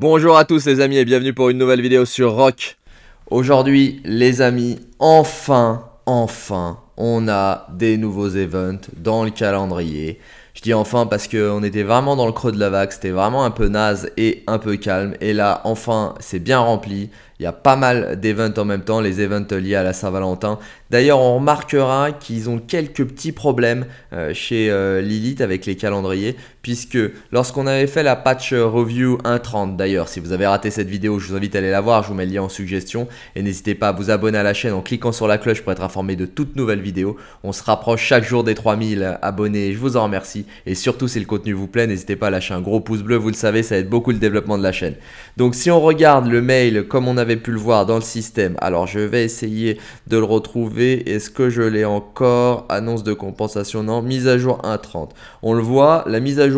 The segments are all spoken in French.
Bonjour à tous les amis et bienvenue pour une nouvelle vidéo sur Rock. Aujourd'hui les amis, enfin, enfin, on a des nouveaux events dans le calendrier. Je dis enfin parce qu'on était vraiment dans le creux de la vague, c'était vraiment un peu naze et un peu calme. Et là, enfin, c'est bien rempli. Il y a pas mal d'events en même temps, les events liés à la Saint-Valentin. D'ailleurs, on remarquera qu'ils ont quelques petits problèmes euh, chez euh, Lilith avec les calendriers puisque lorsqu'on avait fait la patch euh, review 1.30 d'ailleurs, si vous avez raté cette vidéo, je vous invite à aller la voir, je vous mets le lien en suggestion et n'hésitez pas à vous abonner à la chaîne en cliquant sur la cloche pour être informé de toutes nouvelles vidéos. On se rapproche chaque jour des 3000 abonnés, je vous en remercie et surtout si le contenu vous plaît, n'hésitez pas à lâcher un gros pouce bleu, vous le savez, ça aide beaucoup le développement de la chaîne. Donc si on regarde le mail comme on avait pu le voir dans le système, alors je vais essayer de le retrouver, est-ce que je l'ai encore Annonce de compensation, non, mise à jour 1.30. On le voit, la mise à jour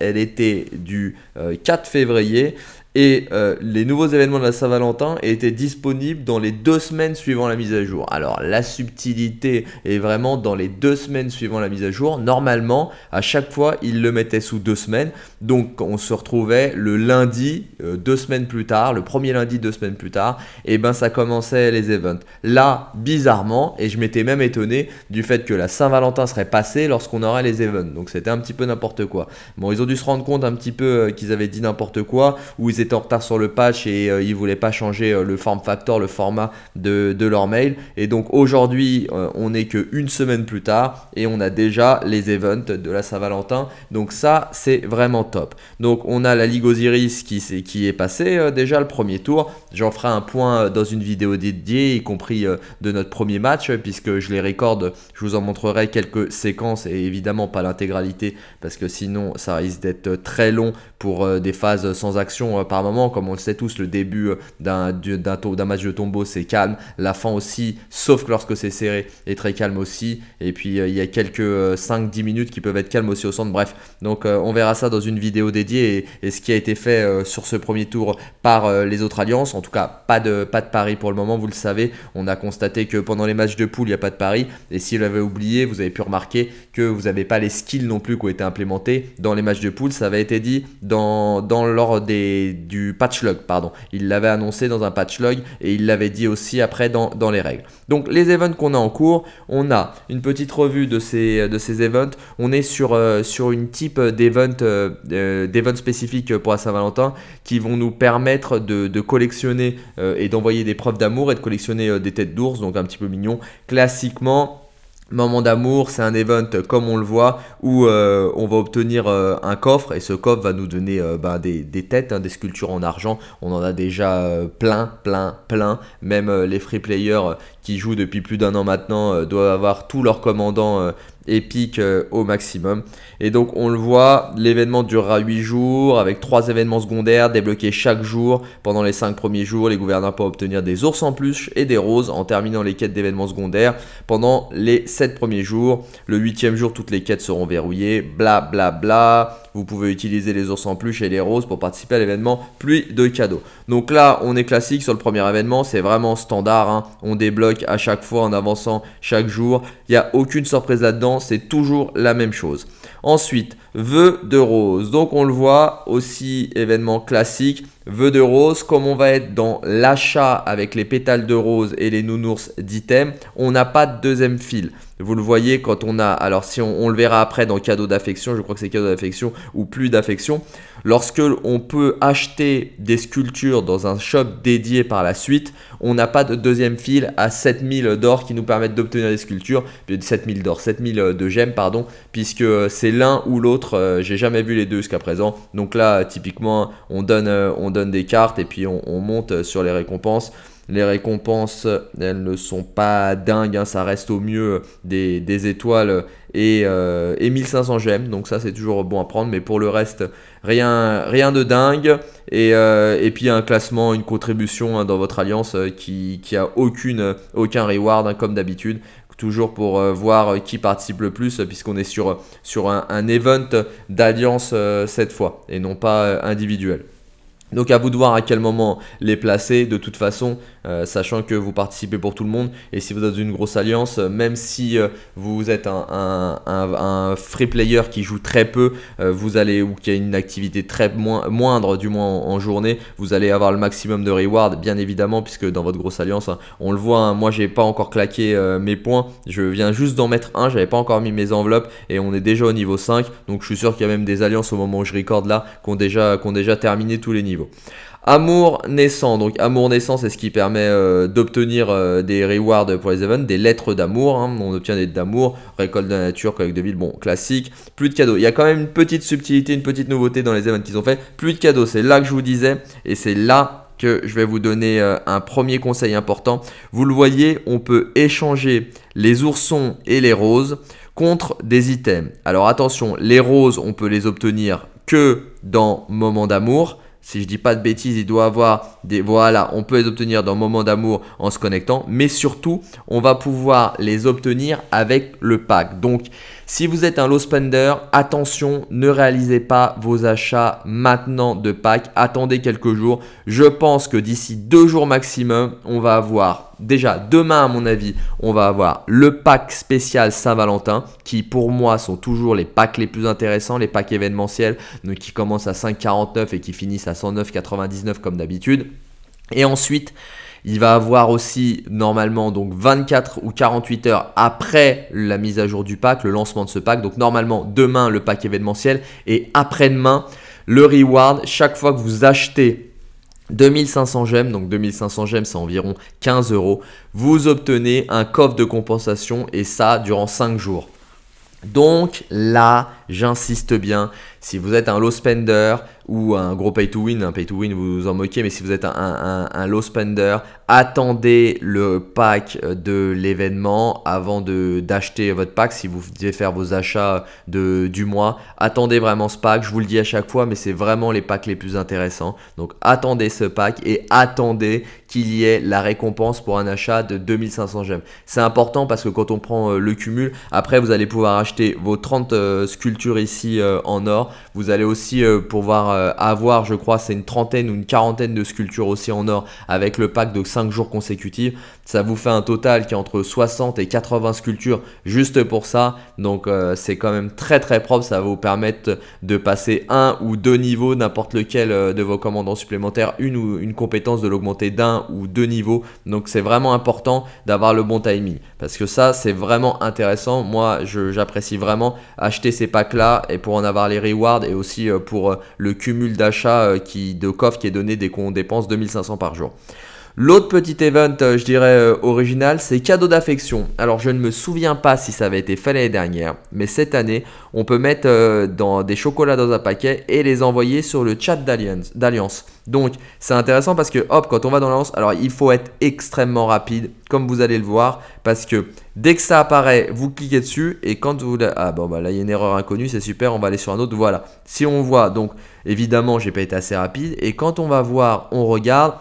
elle était du 4 euh, février et euh, les nouveaux événements de la Saint-Valentin étaient disponibles dans les deux semaines suivant la mise à jour. Alors la subtilité est vraiment dans les deux semaines suivant la mise à jour. Normalement, à chaque fois, ils le mettaient sous deux semaines. Donc on se retrouvait le lundi, euh, deux semaines plus tard, le premier lundi, deux semaines plus tard, et eh ben ça commençait les events. Là, bizarrement, et je m'étais même étonné du fait que la Saint-Valentin serait passée lorsqu'on aurait les events. Donc c'était un petit peu n'importe quoi. Bon, ils ont dû se rendre compte un petit peu euh, qu'ils avaient dit n'importe quoi, ou ils en retard sur le patch et euh, ils voulaient pas changer euh, le form factor, le format de, leur mail. Et donc aujourd'hui, euh, on n'est qu'une semaine plus tard et on a déjà les events de la Saint-Valentin. Donc ça, c'est vraiment top. Donc on a la Ligue Osiris qui, qui est passé déjà le premier tour. J'en ferai un point dans une vidéo dédiée, y compris de notre premier match, puisque je les recorde. Je vous en montrerai quelques séquences et évidemment pas l'intégralité, parce que sinon ça risque d'être très long pour euh, des phases sans action euh, par moment. Comme on le sait tous, le début euh, d'un match de tombeau, c'est calme. La fin aussi, sauf que lorsque c'est serré, est très calme aussi. Et puis, il y a quelques 5-10 minutes qui peuvent être calmes aussi au centre. Bref, donc on verra ça dans une vidéo dédiée et, ce qui a été fait sur ce premier tour par les autres alliances. En tout cas, pas de, pas de pari pour le moment, vous le savez. On a constaté que pendant les matchs de poule, il n'y a pas de pari. Et si vous l'avez oublié, vous avez pu remarquer que vous n'avez pas les skills non plus qui ont été implémentés dans les matchs de poule. Ça avait été dit dans dans, dans lors des, du patch log, pardon. Il l'avait annoncé dans un patch log et il l'avait dit aussi après dans, les règles. Donc les events qu'on a en cours, on a une petite revue de ces, de ces events. On est sur, euh, sur une type d'event euh, euh, spécifique pour la Saint-Valentin qui vont nous permettre de, collectionner et d'envoyer des preuves d'amour et de collectionner des têtes d'ours, donc un petit peu mignon. Classiquement, Moment d'amour, c'est un event comme on le voit où euh, on va obtenir euh, un coffre et ce coffre va nous donner euh, ben, des, têtes, hein, des sculptures en argent. On en a déjà plein, plein, plein. Même les free players qui jouent depuis plus d'un an maintenant euh, doivent avoir tous leurs commandants euh, épiques euh, au maximum. Et donc on le voit, l'événement durera 8 jours avec 3 événements secondaires débloqués chaque jour. Pendant les 5 premiers jours, les gouverneurs peuvent obtenir des ours en plus et des roses en terminant les quêtes d'événements secondaires pendant les 7 premiers jours. Le 8 jour, toutes les quêtes seront verrouillées, bla bla bla. Vous pouvez utiliser les ours en peluche et les roses pour participer à l'événement pluie de cadeaux. Donc là, on est classique sur le premier événement, c'est vraiment standard. Hein. On débloque à chaque fois en avançant chaque jour. Il n'y a aucune surprise là-dedans, c'est toujours la même chose. Ensuite, vœux de rose. Donc on le voit aussi événement classique. vœux de rose, comme on va être dans l'achat avec les pétales de rose et les nounours d'items, on n'a pas de deuxième fil. Vous le voyez quand on a, alors si on, le verra après dans cadeau d'affection, je crois que c'est cadeau d'affection ou plus d'affection, lorsque on peut acheter des sculptures dans un shop dédié par la suite, on n'a pas de deuxième fil à 7000 d'or qui nous permettent d'obtenir des sculptures, 7000 d'or, 7000 de gemmes, pardon, puisque euh, c'est l'un ou l'autre, euh, j'ai jamais vu les deux jusqu'à présent. Donc là, typiquement, on donne, euh, on donne des cartes et puis on monte sur les récompenses. Les récompenses, elles ne sont pas dingues, hein, ça reste au mieux des, étoiles et, 1500 euh, gemmes, donc ça c'est toujours bon à prendre, mais pour le reste, rien, rien de dingue. Et, euh, puis un classement, une contribution hein, dans votre alliance euh, qui, qui a aucune, aucun reward hein, comme d'habitude toujours pour voir qui participe le plus, puisqu'on est sur, sur un, un event d'alliance cette fois, et non pas individuel. Donc à vous de voir à quel moment les placer. De toute façon, euh, sachant que vous participez pour tout le monde. Et si vous êtes une grosse alliance, euh, même si euh, vous êtes un, free player qui joue très peu, vous allez ou qui a une activité très moindre, du moins en, journée, vous allez avoir le maximum de reward, bien évidemment, puisque dans votre grosse alliance, hein, on le voit. Hein, moi, j'ai pas encore claqué mes points. Je viens juste d'en mettre un. J'avais pas encore mis mes enveloppes et on est déjà au niveau 5. Donc, je suis sûr qu'il y a même des alliances au moment où je recorde là qui ont déjà, qui ont déjà terminé tous les niveaux. Amour naissant, donc amour naissant, c'est ce qui permet euh, d'obtenir euh, des rewards pour les events, des lettres d'amour. Hein. On obtient des lettres d'amour, récolte de la nature, collecte de ville, bon, classique. Plus de cadeaux. Il y a quand même une petite subtilité, une petite nouveauté dans les events qu'ils ont fait. Plus de cadeaux, c'est là que je vous disais, et c'est là que je vais vous donner euh, un premier conseil important. Vous le voyez, on peut échanger les oursons et les roses contre des items. Alors attention, les roses, on peut les obtenir que dans moment d'amour si je dis pas de bêtises, il doit avoir des voilà, on peut les obtenir dans moment d'amour en se connectant, mais surtout, on va pouvoir les obtenir avec le pack. Donc si vous êtes un low spender, attention, ne réalisez pas vos achats maintenant de Pâques. Attendez quelques jours. Je pense que d'ici deux jours maximum, on va avoir déjà demain à mon avis, on va avoir le pack spécial Saint-Valentin qui pour moi sont toujours les packs les plus intéressants, les packs événementiels qui commencent à 5,49 et qui finissent à 109,99 comme d'habitude. Et ensuite, il va avoir aussi normalement donc 24 ou 48 heures après la mise à jour du pack, le lancement de ce pack. Donc normalement demain le pack événementiel et après-demain le reward. Chaque fois que vous achetez 2500 gemmes, donc 2500 gemmes c'est environ 15 euros, vous obtenez un coffre de compensation et ça durant 5 jours. Donc là, j'insiste bien, si vous êtes un low spender, ou un gros pay to win. Un pay to win, vous vous en moquez, mais si vous êtes un low spender, attendez le pack de l'événement avant d'acheter votre pack si vous devez faire vos achats de, du mois. Attendez vraiment ce pack, je vous le dis à chaque fois, mais c'est vraiment les packs les plus intéressants. Donc attendez ce pack et attendez qu'il y ait la récompense pour un achat de 2500 gemmes. C'est important parce que quand on prend euh, le cumul, après vous allez pouvoir acheter vos 30 euh, sculptures ici euh, en or. Vous allez aussi pouvoir avoir, je crois, c'est une trentaine ou une quarantaine de sculptures aussi en or avec le pack de 500 jours consécutifs. Ça vous fait un total qui est entre 60 et 80 sculptures juste pour ça. Donc euh, c'est quand même très très propre. Ça va vous permettre de passer un ou deux niveaux, n'importe lequel euh, de vos commandants supplémentaires, une ou une compétence, de l'augmenter d'un ou deux niveaux. Donc c'est vraiment important d'avoir le bon timing. Parce que ça, c'est vraiment intéressant. Moi, j'apprécie vraiment acheter ces packs-là et pour en avoir les rewards et aussi euh, pour le cumul d'achats qui de coffre qui est donné dès qu'on dépense 2500 par jour. L'autre petit event, euh, je dirais euh, original, c'est cadeau d'affection. Alors je ne me souviens pas si ça avait été fait l'année dernière, mais cette année, on peut mettre euh, dans des chocolats dans un paquet et les envoyer sur le chat d'Alliance. Donc c'est intéressant parce que hop, quand on va dans l'Alliance, alors il faut être extrêmement rapide, comme vous allez le voir, parce que dès que ça apparaît, vous cliquez dessus et quand vous ah bon bah là il y a une erreur inconnue, c'est super, on va aller sur un autre. Voilà. Si on voit, donc évidemment j'ai pas été assez rapide et quand on va voir, on regarde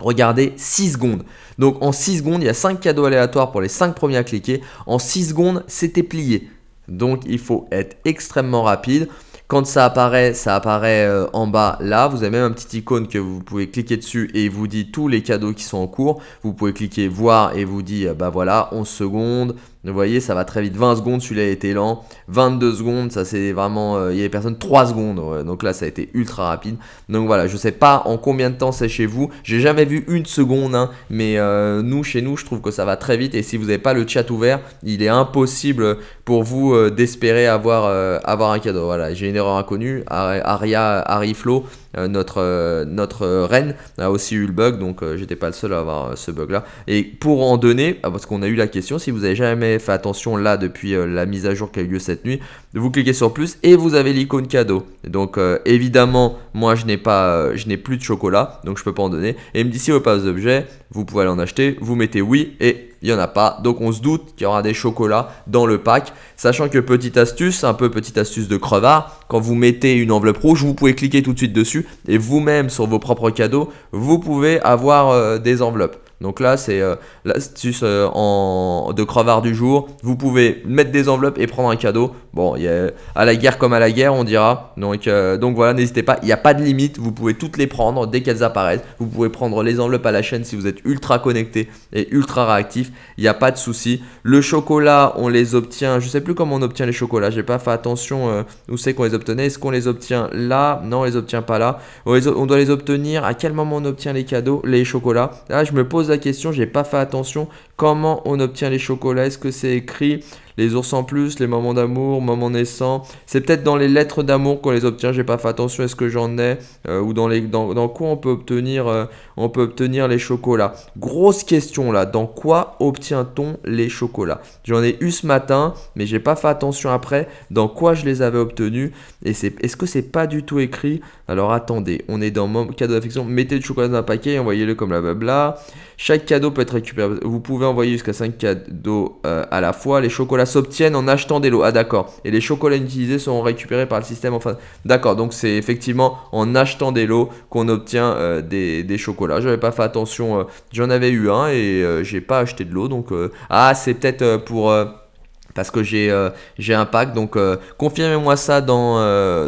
Regardez 6 secondes. Donc en 6 secondes, il y a 5 cadeaux aléatoires pour les 5 premiers à cliquer. En 6 secondes, c'était plié. Donc il faut être extrêmement rapide. Quand ça apparaît, ça apparaît euh, en bas là. Vous avez même un petit icône que vous pouvez cliquer dessus et il vous dit tous les cadeaux qui sont en cours. Vous pouvez cliquer voir et vous dit bah voilà 11 secondes, vous voyez, ça va très vite. 20 secondes, celui-là était lent. 22 secondes, ça c'est vraiment. Euh, il y a personne. 3 secondes. donc là, ça a été ultra rapide. Donc voilà, je sais pas en combien de temps c'est chez vous. J'ai jamais vu une seconde, hein. mais euh, nous, chez nous, je trouve que ça va très vite. Et si vous n'avez pas le chat ouvert, il est impossible pour vous euh, d'espérer avoir, avoir un cadeau. Voilà, j'ai une erreur inconnue. Aria, Ariflo euh, notre, euh, notre reine a aussi eu le bug, donc euh, j'étais pas le seul à avoir ce bug-là. Et pour en donner, ah, parce qu'on a eu la question, si vous avez jamais fait attention là depuis la mise à jour qui a eu lieu cette nuit, vous cliquez sur plus et vous avez l'icône cadeau. Donc évidemment, moi je n'ai pas, je n'ai plus de chocolat, donc je peux pas en donner. Et il me dit si vous n'avez pas d'objet, vous pouvez aller en acheter. Vous mettez oui et il n'y en a pas. Donc on se doute qu'il y aura des chocolats dans le pack. Sachant que petite astuce, un peu petite astuce de crevard, quand vous mettez une enveloppe rouge, vous pouvez cliquer tout de suite dessus et vous-même sur vos propres cadeaux, vous pouvez avoir euh, des enveloppes. Donc là, c'est euh, l'astuce euh, de crevard du jour. Vous pouvez mettre des enveloppes et prendre un cadeau. Bon, y a, à la guerre comme à la guerre, on dira. Donc, euh, donc voilà, n'hésitez pas. Il n'y a pas de limite. Vous pouvez toutes les prendre dès qu'elles apparaissent. Vous pouvez prendre les enveloppes à la chaîne si vous êtes ultra connecté et ultra réactif. Il n'y a pas de souci. Le chocolat, on les obtient. Je ne sais plus comment on obtient les chocolats. J'ai pas fait attention où c'est qu'on les obtenait. Est-ce qu'on les obtient là Non, on les obtient pas là. On, on doit les obtenir. À quel moment on obtient les cadeaux, les chocolats Là, ah, je me pose la question, j'ai pas fait attention. Comment on obtient les chocolats Est-ce que c'est écrit les ours en plus, les moments d'amour, moments naissants. C'est peut-être dans les lettres d'amour qu'on les obtient. J'ai pas fait attention à ce que j'en ai euh, ou dans les dans, quoi on peut obtenir euh, on peut obtenir les chocolats. Grosse question là. Dans quoi obtient-on les chocolats J'en ai eu ce matin, mais j'ai pas fait attention après dans quoi je les avais obtenus. Et c'est est-ce que c'est pas du tout écrit Alors attendez, on est dans mon cadeau d'affection. Mettez le chocolat dans un paquet, et envoyez-le comme la blabla. Chaque cadeau peut être récupéré. Vous pouvez envoyer jusqu'à 5 cadeaux euh, à la fois. Les chocolats s'obtiennent en achetant des lots. Ah d'accord. Et les chocolats utilisés sont récupérés par le système en D'accord, donc c'est effectivement en achetant des lots qu'on obtient euh, des, chocolats. J'avais pas fait attention, euh, j'en avais eu un et euh, j'ai pas acheté de l'eau Donc ah c'est peut-être pour parce que j'ai un pack. Donc confirmez-moi ça dans,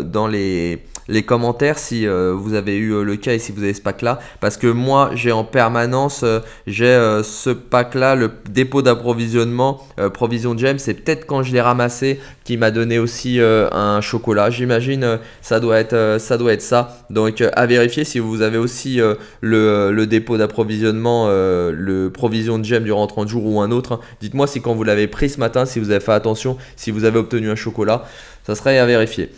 dans les les commentaires si euh, vous avez eu euh, le cas et si vous avez ce pack-là. Parce que moi, j'ai en permanence, euh, j'ai ce pack-là, le dépôt d'approvisionnement, provision gem. C'est peut-être quand je l'ai ramassé qui m'a donné aussi un chocolat. J'imagine, ça doit être ça doit être ça. Donc à vérifier si vous avez aussi le, dépôt d'approvisionnement, le provision de gem durant 30 jours ou un autre. Dites-moi si quand vous l'avez pris ce matin, si vous avez fait attention, si vous avez obtenu un chocolat, ça serait à vérifier.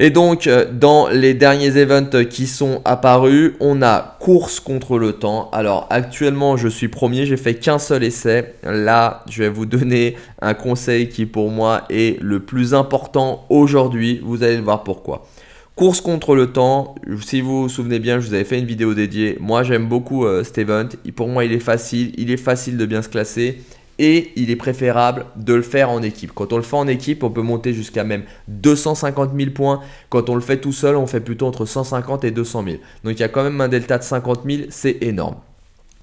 Et donc, euh, dans les derniers events qui sont apparus, on a course contre le temps. Alors, actuellement, je suis premier, j'ai fait qu'un seul essai. Là, je vais vous donner un conseil qui, pour moi, est le plus important aujourd'hui. Vous allez voir pourquoi. Course contre le temps, si vous vous souvenez bien, je vous avais fait une vidéo dédiée. Moi, j'aime beaucoup euh, cet event. Pour moi, il est facile. Il est facile de bien se classer et il est préférable de le faire en équipe. Quand on le fait en équipe, on peut monter jusqu'à même 250 000 points. Quand on le fait tout seul, on fait plutôt entre 150 et 200 000. Donc il y a quand même un delta de 50 000, c'est énorme.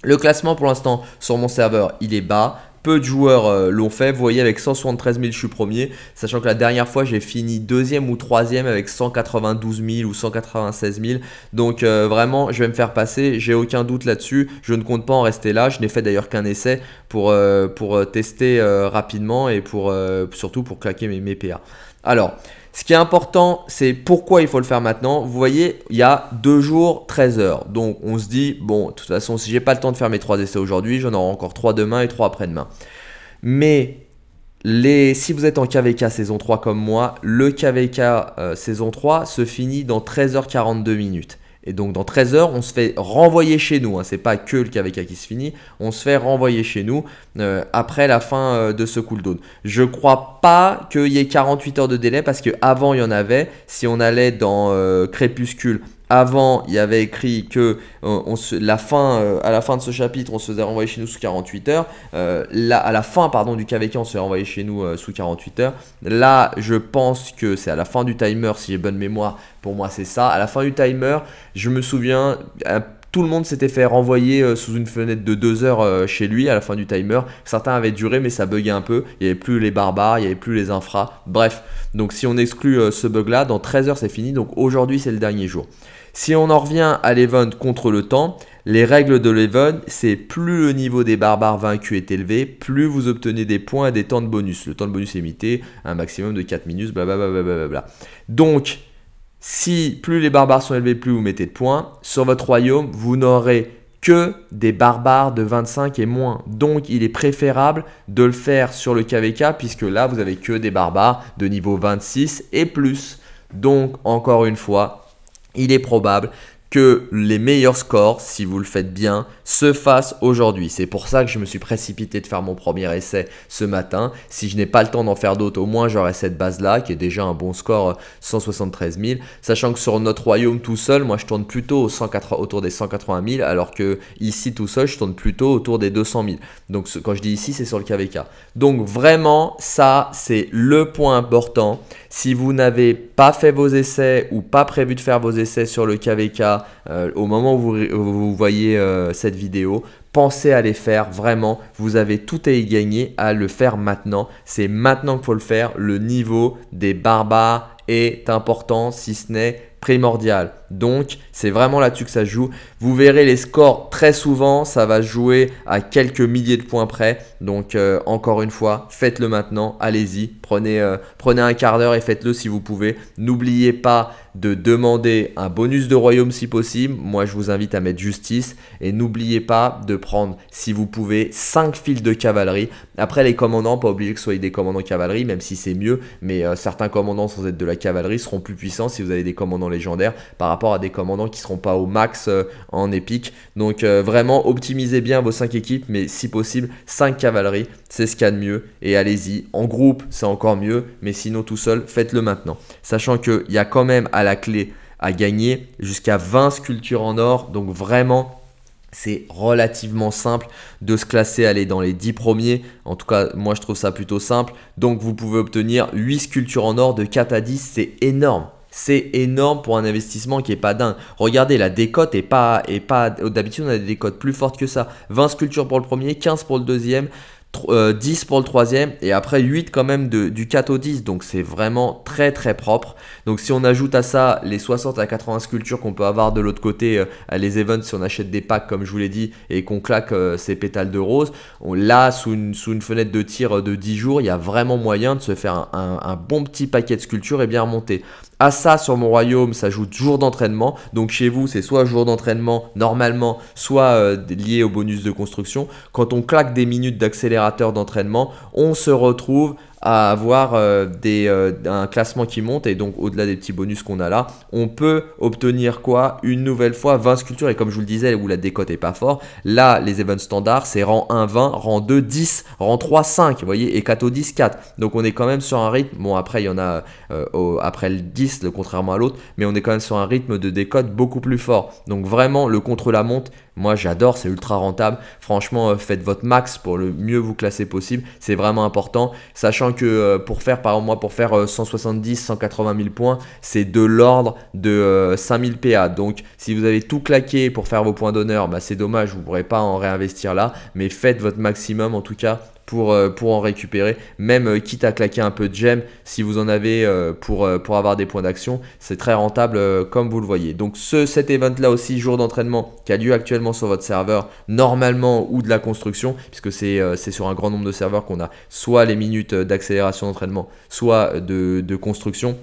Le classement pour l'instant sur mon serveur, il est bas. Peu de joueurs euh, l'ont fait. Vous voyez, avec 173 000, je suis premier. Sachant que la dernière fois, j'ai fini deuxième ou troisième avec 192 000 ou 196 000. Donc euh, vraiment, je vais me faire passer. J'ai aucun doute là-dessus. Je ne compte pas en rester là. Je n'ai fait d'ailleurs qu'un essai pour, euh, pour tester rapidement et pour surtout pour claquer mes, mes PA. Alors, ce qui est important, c'est pourquoi il faut le faire maintenant. Vous voyez, il y a 2 jours, 13 heures. Donc on se dit, bon, de toute façon, si j'ai pas le temps de faire mes 3 essais aujourd'hui, j'en aurai encore 3 demain et 3 après-demain. Mais les, si vous êtes en KVK saison 3 comme moi, le KVK euh, saison 3 se finit dans 13h42 minutes. Et donc dans 13 heures, on se fait renvoyer chez nous. Hein. C'est pas que le KvK qui se finit. On se fait renvoyer chez nous euh, après la fin euh, de ce cooldown. Je crois pas qu'il y ait 48 heures de délai parce qu'avant, il y en avait. Si on allait dans euh, Crépuscule, avant, il y avait écrit que euh, la fin, euh, à la fin de ce chapitre, on se faisait renvoyer chez nous sous 48 heures. Euh, là, à la fin pardon, du KVK, on se faisait renvoyer chez nous sous 48 heures. Là, je pense que c'est à la fin du timer, si j'ai bonne mémoire. Pour moi, c'est ça. À la fin du timer, je me souviens, tout le monde s'était fait renvoyer sous une fenêtre de 2 heures chez lui à la fin du timer. Certains avaient duré, mais ça buguait un peu. Il n'y avait plus les barbares, il n'y avait plus les infras. Bref, donc si on exclut ce bug là, dans 13 heures c'est fini. Donc aujourd'hui c'est le dernier jour. Si on en revient à l'event contre le temps, les règles de l'event, c'est plus le niveau des barbares vaincus est élevé, plus vous obtenez des points et des temps de bonus. Le temps de bonus est limité, un maximum de 4 minutes, blablabla. Donc, si plus les barbares sont élevés, plus vous mettez de points. Sur votre royaume, vous n'aurez que des barbares de 25 et moins. Donc il est préférable de le faire sur le KVK puisque là vous n'avez que des barbares de niveau 26 et plus. Donc encore une fois, il est probable les meilleurs scores, si vous le faites bien, se fassent aujourd'hui. C'est pour ça que je me suis précipité de faire mon premier essai ce matin. Si je n'ai pas le temps d'en faire d'autres, au moins j'aurai cette base-là, qui est déjà un bon score, 173 euh, 000. Sachant que sur notre royaume tout seul, moi je tourne plutôt autour des 180 000, alors que ici tout seul, je tourne plutôt autour des 200 000. Donc quand je dis ici, c'est sur le KVK. Donc vraiment, ça, c'est le point important. Si vous n'avez pas fait vos essais ou pas prévu de faire vos essais sur le KVK, euh, au moment où vous, voyez euh, cette vidéo, pensez à les faire vraiment. Vous avez tout à y gagner à le faire maintenant. C'est maintenant qu'il faut le faire. Le niveau des barbares est important, si ce n'est primordial. Donc, c'est vraiment là-dessus que ça joue. Vous verrez les scores très souvent, ça va jouer à quelques milliers de points près. Donc, euh, encore une fois, faites-le maintenant, allez-y, prenez, prenez un quart d'heure et faites-le si vous pouvez. N'oubliez pas de demander un bonus de royaume si possible. Moi, je vous invite à mettre justice et n'oubliez pas de prendre, si vous pouvez, 5 fils de cavalerie. Après, les commandants, pas obligé que ce des commandants cavalerie, même si c'est mieux, mais euh, certains commandants sans être de la cavalerie seront plus puissants si vous avez des commandants légendaires par rapport à des commandants qui seront pas au max euh, en épique. Donc, euh, vraiment, optimisez bien vos 5 équipes, mais si possible, 5 cavaleries, c'est ce qu'il y a de mieux. Et allez-y, en groupe, c'est encore mieux, mais sinon tout seul, faites-le maintenant. Sachant qu'il y a quand même à la clé à gagner jusqu'à 20 sculptures en or. Donc vraiment, c'est relativement simple de se classer, aller dans les 10 premiers. En tout cas, moi je trouve ça plutôt simple. Donc vous pouvez obtenir 8 sculptures en or de 4 à 10, c'est énorme. C'est énorme pour un investissement qui est pas dingue. Regardez, la décote est pas, et pas d'habitude on a des décotes plus fortes que ça. 20 sculptures pour le premier, 15 pour le deuxième, 10 euh, pour le troisième et après 8 quand même de, du 4 au 10 donc c'est vraiment très très propre donc si on ajoute à ça les 60 à 80 sculptures qu'on peut avoir de l'autre côté euh, les events si on achète des packs comme je vous l'ai dit et qu'on claque euh, ces pétales de rose on, là sous une, sous une fenêtre de tir de 10 jours il y a vraiment moyen de se faire un, un bon petit paquet de sculptures et bien remonter à ça, sur mon royaume, s'ajoute jour d'entraînement. Donc chez vous, c'est soit jour d'entraînement normalement, soit euh, lié au bonus de construction. Quand on claque des minutes d'accélérateur d'entraînement, on se retrouve avoir euh, des, euh, un classement qui monte et donc au-delà des petits bonus qu'on a là, on peut obtenir quoi Une nouvelle fois 20 sculptures et comme je vous le disais où la décote est pas fort, là les events standards c'est rang 1 20, rang 2 10, rang 3 5, vous voyez, et au 10 4. Donc on est quand même sur un rythme, bon après il y en a euh, après le 10 le, contrairement à l'autre, mais on est quand même sur un rythme de décote beaucoup plus fort. Donc vraiment le contre la monte, moi j'adore, c'est ultra rentable. Franchement, faites votre max pour le mieux vous classer possible, c'est vraiment important, sachant euh, pour faire, par mois pour faire 170, 180 000 points, c'est de l'ordre de 5000 euh, PA. Donc, si vous avez tout claqué pour faire vos points d'honneur, bah, c'est dommage, vous ne pourrez pas en réinvestir là. Mais faites votre maximum, en tout cas, euh, pour, en récupérer. Même euh, quitte à claquer un peu de gemme, si vous en avez euh, pour, avoir des points d'action, c'est très rentable comme vous le voyez. Donc ce, cet event-là aussi, jour d'entraînement qui a lieu actuellement sur votre serveur, normalement ou de la construction, puisque c'est sur un grand nombre de serveurs qu'on a soit les minutes d'accélération d'entraînement, soit de, de construction.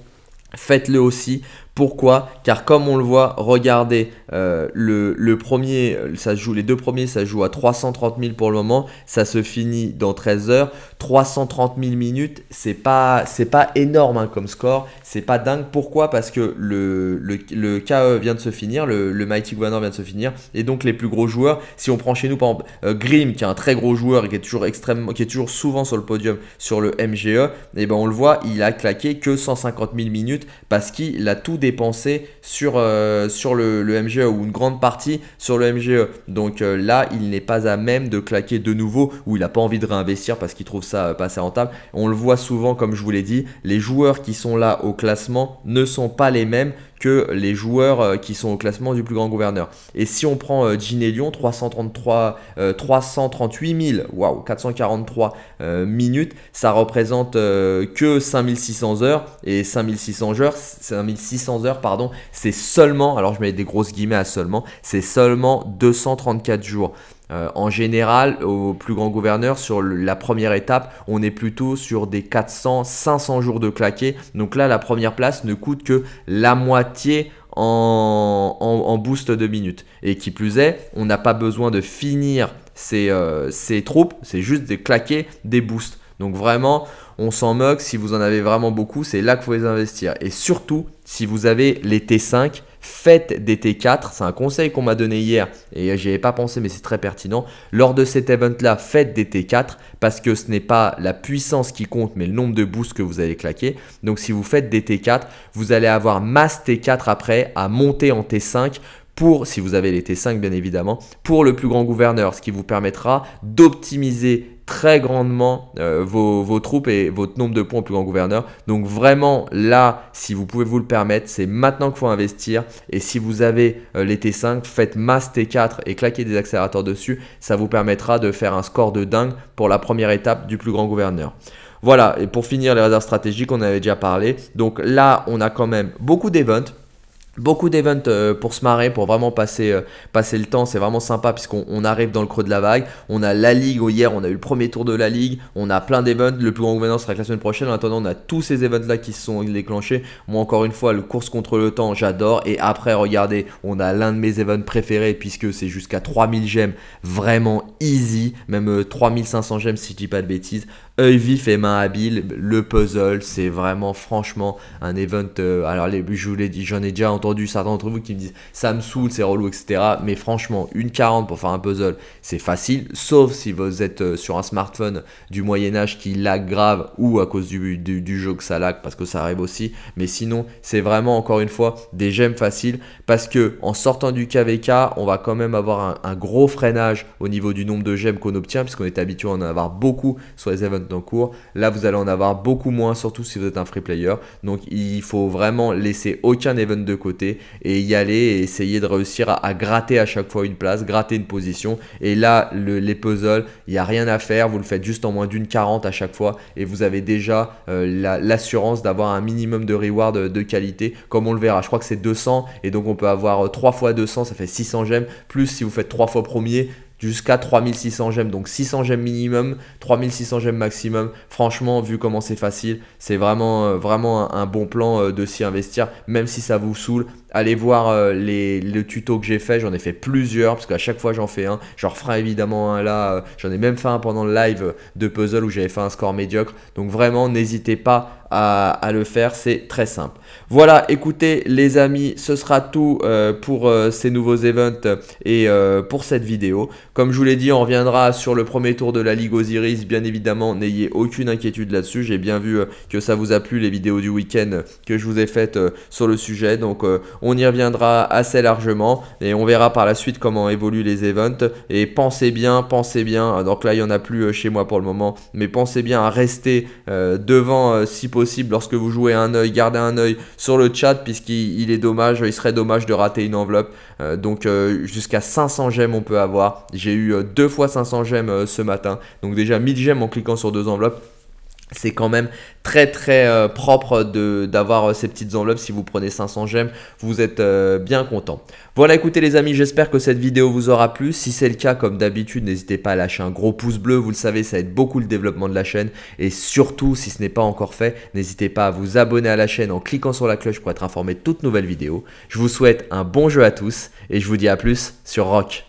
Faites-le aussi pourquoi Car comme on le voit, regardez, euh, le, premier, ça joue, les deux premiers, ça joue à 330 000 pour le moment, ça se finit dans 13 heures. 330 000 minutes, c'est pas, c'est pas énorme hein, comme score, c'est pas dingue. Pourquoi Parce que le, le, KE vient de se finir, le, Mighty Guanor vient de se finir, et donc les plus gros joueurs, si on prend chez nous par exemple euh, Grimm, qui est un très gros joueur et qui est toujours extrêmement, qui est toujours souvent sur le podium sur le MGE, et eh ben on le voit, il a claqué que 150 000 minutes parce qu'il a tout dépensé sur, euh, sur le, MGE e ou une grande partie sur le MGE. Donc euh, là, il n'est pas à même de claquer de nouveau ou il n'a pas envie de réinvestir parce qu'il trouve ça euh, pas assez rentable. On le voit souvent, comme je vous l'ai dit, les joueurs qui sont là au classement ne sont pas les mêmes que les joueurs euh, qui sont au classement du plus grand gouverneur. Et si on prend Ginellion, 333, 338 000, waouh, 443 euh, minutes, ça représente euh, que 5600 heures. Et 5600 heures, 5600 heures, pardon, c'est seulement, alors je mets des grosses guillemets à seulement, c'est seulement 234 jours. Euh, en général, au plus grand gouverneur, sur la première étape, on est plutôt sur des 400, 500 jours de claqué. Donc là, la première place ne coûte que la moitié en, en, boost de minutes. Et qui plus est, on n'a pas besoin de finir euh, ces, troupes, c'est juste de claquer des boosts. Donc vraiment, on s'en moque. Si vous en avez vraiment beaucoup, c'est là qu'il faut les investir. Et surtout, si vous avez les T5, faites des T4. C'est un conseil qu'on m'a donné hier et j'y avais pas pensé, mais c'est très pertinent. Lors de cet event-là, faites des T4 parce que ce n'est pas la puissance qui compte, mais le nombre de boosts que vous allez claquer. Donc, si vous faites des T4, vous allez avoir masse T4 après à monter en T5 pour, si vous avez les T5 bien évidemment, pour le plus grand gouverneur, ce qui vous permettra d'optimiser très grandement euh, vos, troupes et votre nombre de points au plus grand gouverneur. Donc vraiment là, si vous pouvez vous le permettre, c'est maintenant qu'il faut investir. Et si vous avez euh, les T5, faites masse T4 et claquez des accélérateurs dessus. Ça vous permettra de faire un score de dingue pour la première étape du plus grand gouverneur. Voilà, et pour finir les réserves stratégiques, on avait déjà parlé. Donc là, on a quand même beaucoup d'events Beaucoup d'events euh, pour se marrer, pour vraiment passer, euh, passer le temps, c'est vraiment sympa puisqu'on arrive dans le creux de la vague. On a la Ligue, oh, hier on a eu le premier tour de la Ligue, on a plein d'events, le plus grand événement sera la semaine prochaine. En attendant, on a tous ces events là qui se sont déclenchés. Moi encore une fois, le course contre le temps, j'adore. Et après, regardez, on a l'un de mes events préférés puisque c'est jusqu'à 3000 gemmes, vraiment easy, même 3500 euh, gemmes si je dis pas de bêtises œil vif et main habile, le puzzle, c'est vraiment franchement un event. Euh, alors, les, je vous l'ai dit, j'en ai déjà entendu certains d'entre vous qui me disent ça me saoule, c'est relou, etc. Mais franchement, une 40 pour faire un puzzle, c'est facile, sauf si vous êtes euh, sur un smartphone du Moyen-Âge qui lag grave ou à cause du, jeu que ça lag, parce que ça arrive aussi. Mais sinon, c'est vraiment encore une fois des gemmes faciles parce que en sortant du KVK, on va quand même avoir un, un gros freinage au niveau du nombre de gemmes qu'on obtient, puisqu'on est habitué à en avoir beaucoup sur les events dans cours. Là, vous allez en avoir beaucoup moins, surtout si vous êtes un free player. Donc, il faut vraiment laisser aucun event de côté et y aller et essayer de réussir à, gratter à chaque fois une place, gratter une position. Et là, les puzzles, il n'y a rien à faire. Vous le faites juste en moins d'une 40 à chaque fois et vous avez déjà euh, l'assurance d'avoir un minimum de reward euh, de, qualité, comme on le verra. Je crois que c'est 200 et donc on peut avoir 3 euh, fois 200, ça fait 600 gemmes. Plus si vous faites trois fois premier, jusqu'à 3600 gemmes. Donc 600 gemmes minimum, 3600 gemmes maximum. Franchement, vu comment c'est facile, c'est vraiment, euh, vraiment un, bon plan euh, de s'y investir, même si ça vous saoule, Allez voir euh, les, le tuto que j'ai fait, j'en ai fait plusieurs, parce qu'à chaque fois j'en fais un. J'en referai évidemment un là, euh, j'en ai même fait un pendant le live de puzzle où j'avais fait un score médiocre. Donc vraiment, n'hésitez pas à, le faire, c'est très simple. Voilà, écoutez les amis, ce sera tout euh, pour ces nouveaux events et pour cette vidéo. Comme je vous l'ai dit, on reviendra sur le premier tour de la Ligue Osiris, bien évidemment, n'ayez aucune inquiétude là-dessus. J'ai bien vu que ça vous a plu les vidéos du week-end que je vous ai faites sur le sujet, donc on y reviendra assez largement et on verra par la suite comment évoluent les events. Et pensez bien, pensez bien, donc là il n'y en a plus euh, chez moi pour le moment, mais pensez bien à rester euh, devant euh, si possible lorsque vous jouez un œil, gardez un œil sur le chat puisqu'il est dommage, il serait dommage de rater une enveloppe. donc jusqu'à 500 gemmes on peut avoir. J'ai eu deux fois 500 gemmes ce matin, donc déjà 1000 gemmes en cliquant sur deux enveloppes c'est quand même très très euh, propre d'avoir euh, ces petites enveloppes. Si vous prenez 500 gemmes, vous êtes euh, bien content. Voilà, écoutez les amis, j'espère que cette vidéo vous aura plu. Si c'est le cas, comme d'habitude, n'hésitez pas à lâcher un gros pouce bleu. Vous le savez, ça aide beaucoup le développement de la chaîne. Et surtout, si ce n'est pas encore fait, n'hésitez pas à vous abonner à la chaîne en cliquant sur la cloche pour être informé de toutes nouvelles vidéos. Je vous souhaite un bon jeu à tous et je vous dis à plus sur Rock.